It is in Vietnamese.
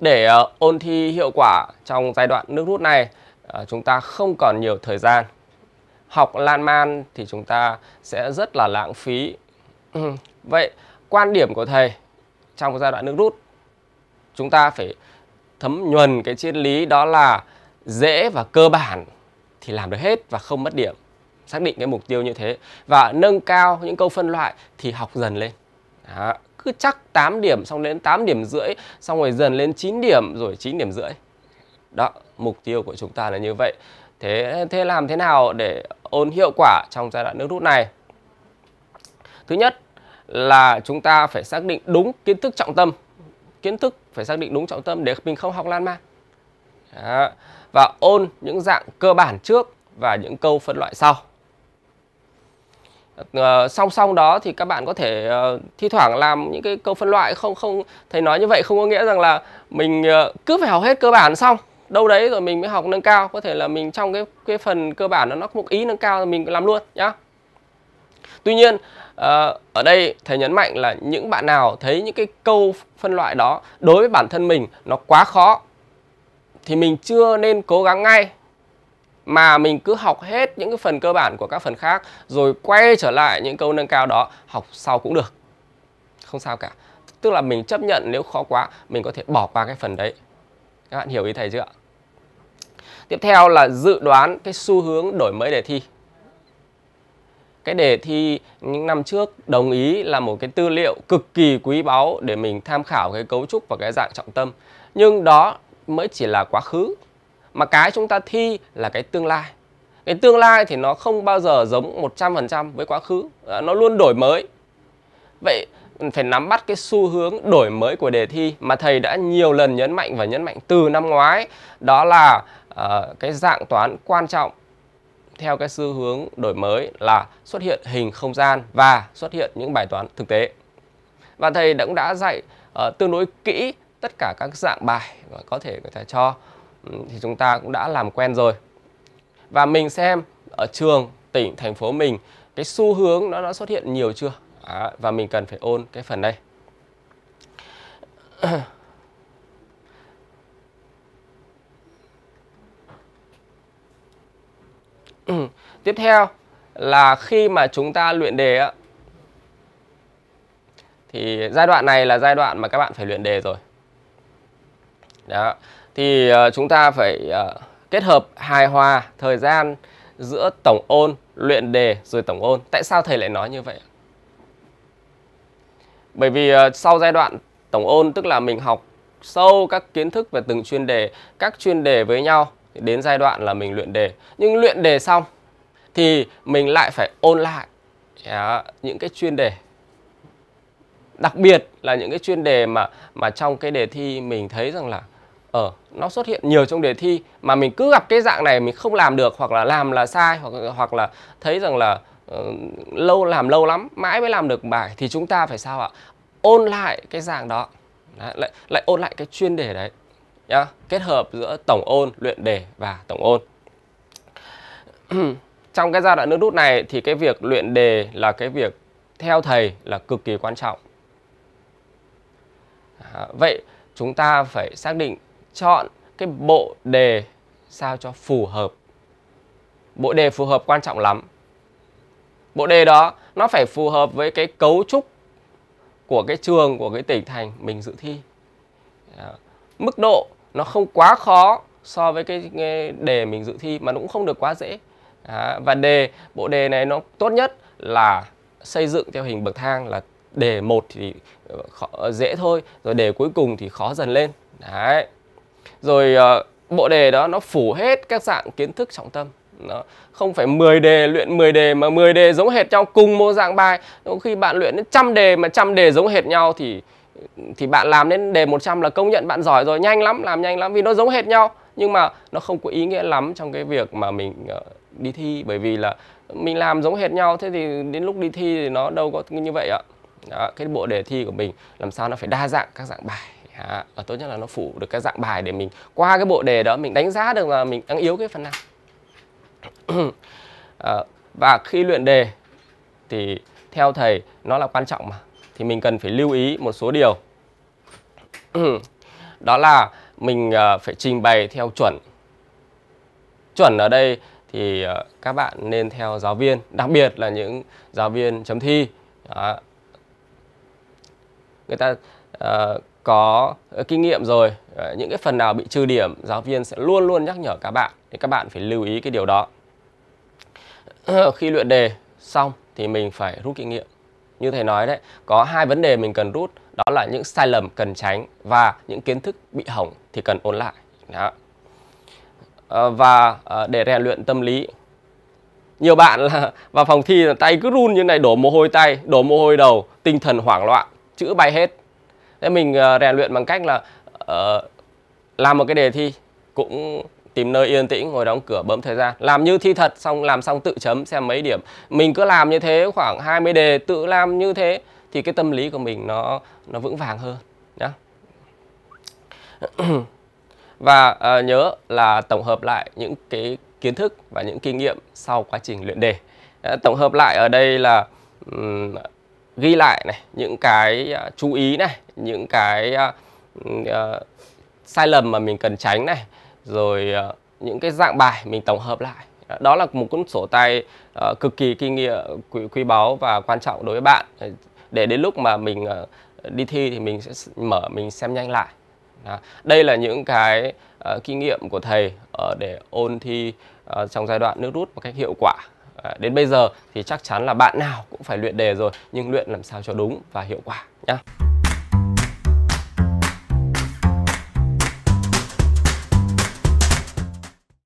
Để ờ, ôn thi hiệu quả trong giai đoạn nước rút này, ờ, chúng ta không còn nhiều thời gian. Học lan man thì chúng ta sẽ rất là lãng phí. Vậy quan điểm của thầy trong giai đoạn nước rút, chúng ta phải thấm nhuần cái triết lý đó là dễ và cơ bản thì làm được hết và không mất điểm. Xác định cái mục tiêu như thế và nâng cao những câu phân loại thì học dần lên. Đó, cứ chắc 8 điểm xong đến 8 điểm rưỡi xong rồi dần lên 9 điểm rồi 9 điểm rưỡi đó mục tiêu của chúng ta là như vậy thế thế làm thế nào để ôn hiệu quả trong giai đoạn nước rút này thứ nhất là chúng ta phải xác định đúng kiến thức trọng tâm kiến thức phải xác định đúng trọng tâm để mình không học lan man đó. và ôn những dạng cơ bản trước và những câu phân loại sau Ờ, song song đó thì các bạn có thể uh, thi thoảng làm những cái câu phân loại không không thầy nói như vậy không có nghĩa rằng là mình uh, cứ phải học hết cơ bản xong đâu đấy rồi mình mới học nâng cao có thể là mình trong cái cái phần cơ bản nó nó có một ý nâng cao mình làm luôn nhá tuy nhiên uh, ở đây thầy nhấn mạnh là những bạn nào thấy những cái câu phân loại đó đối với bản thân mình nó quá khó thì mình chưa nên cố gắng ngay mà mình cứ học hết những cái phần cơ bản của các phần khác rồi quay trở lại những câu nâng cao đó học sau cũng được không sao cả tức là mình chấp nhận nếu khó quá mình có thể bỏ qua cái phần đấy các bạn hiểu ý thầy chưa tiếp theo là dự đoán cái xu hướng đổi mới đề thi cái đề thi những năm trước đồng ý là một cái tư liệu cực kỳ quý báu để mình tham khảo cái cấu trúc và cái dạng trọng tâm nhưng đó mới chỉ là quá khứ mà cái chúng ta thi là cái tương lai cái tương lai thì nó không bao giờ giống 100% với quá khứ nó luôn đổi mới vậy phải nắm bắt cái xu hướng đổi mới của đề thi mà thầy đã nhiều lần nhấn mạnh và nhấn mạnh từ năm ngoái đó là uh, cái dạng toán quan trọng theo cái xu hướng đổi mới là xuất hiện hình không gian và xuất hiện những bài toán thực tế và thầy cũng đã dạy uh, tương đối kỹ tất cả các dạng bài có thể người ta cho thì chúng ta cũng đã làm quen rồi và mình xem ở trường tỉnh thành phố mình cái xu hướng nó đã xuất hiện nhiều chưa à, và mình cần phải ôn cái phần đây tiếp theo là khi mà chúng ta luyện đề á thì giai đoạn này là giai đoạn mà các bạn phải luyện đề rồi đó. Thì uh, chúng ta phải uh, kết hợp hài hòa thời gian giữa tổng ôn, luyện đề rồi tổng ôn. Tại sao thầy lại nói như vậy? Bởi vì uh, sau giai đoạn tổng ôn tức là mình học sâu các kiến thức về từng chuyên đề, các chuyên đề với nhau đến giai đoạn là mình luyện đề. Nhưng luyện đề xong thì mình lại phải ôn lại yeah, những cái chuyên đề đặc biệt là những cái chuyên đề mà mà trong cái đề thi mình thấy rằng là ờ nó xuất hiện nhiều trong đề thi mà mình cứ gặp cái dạng này mình không làm được hoặc là làm là sai hoặc hoặc là thấy rằng là uh, lâu làm lâu lắm mãi mới làm được bài thì chúng ta phải sao ạ ôn lại cái dạng đó đấy, lại lại ôn lại cái chuyên đề đấy nhá kết hợp giữa tổng ôn luyện đề và tổng ôn trong cái giai đoạn nước rút này thì cái việc luyện đề là cái việc theo thầy là cực kỳ quan trọng à, vậy chúng ta phải xác định chọn cái bộ đề sao cho phù hợp. Bộ đề phù hợp quan trọng lắm. Bộ đề đó nó phải phù hợp với cái cấu trúc của cái trường, của cái tỉnh thành mình dự thi. Mức độ nó không quá khó so với cái đề mình dự thi mà nó cũng không được quá dễ. và đề, bộ đề này nó tốt nhất là xây dựng theo hình bậc thang là đề 1 thì ờ, khó, dễ thôi, rồi đề cuối cùng thì khó dần lên. Đấy rồi uh, bộ đề đó nó phủ hết các dạng kiến thức trọng tâm đó. không phải 10 đề luyện 10 đề mà 10 đề giống hệt nhau cùng một dạng bài có khi bạn luyện đến trăm đề mà trăm đề giống hệt nhau thì thì bạn làm đến đề 100 là công nhận bạn giỏi rồi nhanh lắm làm nhanh lắm vì nó giống hệt nhau nhưng mà nó không có ý nghĩa lắm trong cái việc mà mình uh, đi thi bởi vì là mình làm giống hệt nhau thế thì đến lúc đi thi thì nó đâu có như vậy ạ đó, cái bộ đề thi của mình làm sao nó phải đa dạng các dạng bài à, và ờ, tốt nhất là nó phủ được cái dạng bài để mình qua cái bộ đề đó mình đánh giá được là mình đang yếu cái phần nào à, và khi luyện đề thì theo thầy nó là quan trọng mà thì mình cần phải lưu ý một số điều đó là mình ờ, phải trình bày theo chuẩn chuẩn ở đây thì các bạn nên theo giáo viên đặc biệt là những giáo viên chấm thi đó. người ta uh, có ờ, kinh nghiệm rồi ờ, những cái phần nào bị trừ điểm giáo viên sẽ luôn luôn nhắc nhở các bạn thì các bạn phải lưu ý cái điều đó khi luyện đề xong thì mình phải rút kinh nghiệm như thầy nói đấy có hai vấn đề mình cần rút đó là những sai lầm cần tránh và những kiến thức bị hỏng thì cần ôn lại đó. Ờ, và để rèn luyện tâm lý nhiều bạn là vào phòng thi là tay cứ run như này đổ mồ hôi tay đổ mồ hôi đầu tinh thần hoảng loạn chữ bay hết thế mình ờ, rèn luyện bằng cách là uh, làm một cái đề thi cũng tìm nơi yên tĩnh ngồi đóng cửa bấm thời gian làm như thi thật xong làm xong tự chấm xem mấy điểm mình cứ làm như thế khoảng 20 đề tự làm như thế thì cái tâm lý của mình nó nó vững vàng hơn nhá và uh, nhớ là tổng hợp lại những cái kiến thức và những kinh nghiệm sau quá trình luyện đề tổng hợp lại ở đây là um, ghi lại này những cái uh, chú ý này những cái uh, sai lầm mà mình cần tránh này rồi uh, những cái dạng bài mình tổng hợp lại đó là một cuốn sổ tay uh, cực kỳ kinh nghiệm quý, quý báu và quan trọng đối với bạn để đến lúc mà mình uh, đi thi thì mình sẽ mở mình xem nhanh lại đó. đây là những cái uh, kinh nghiệm của thầy uh, để ôn thi uh, trong giai đoạn nước rút một cách hiệu quả uh, đến bây giờ thì chắc chắn là bạn nào cũng phải luyện đề rồi nhưng luyện làm sao cho đúng và hiệu quả nhé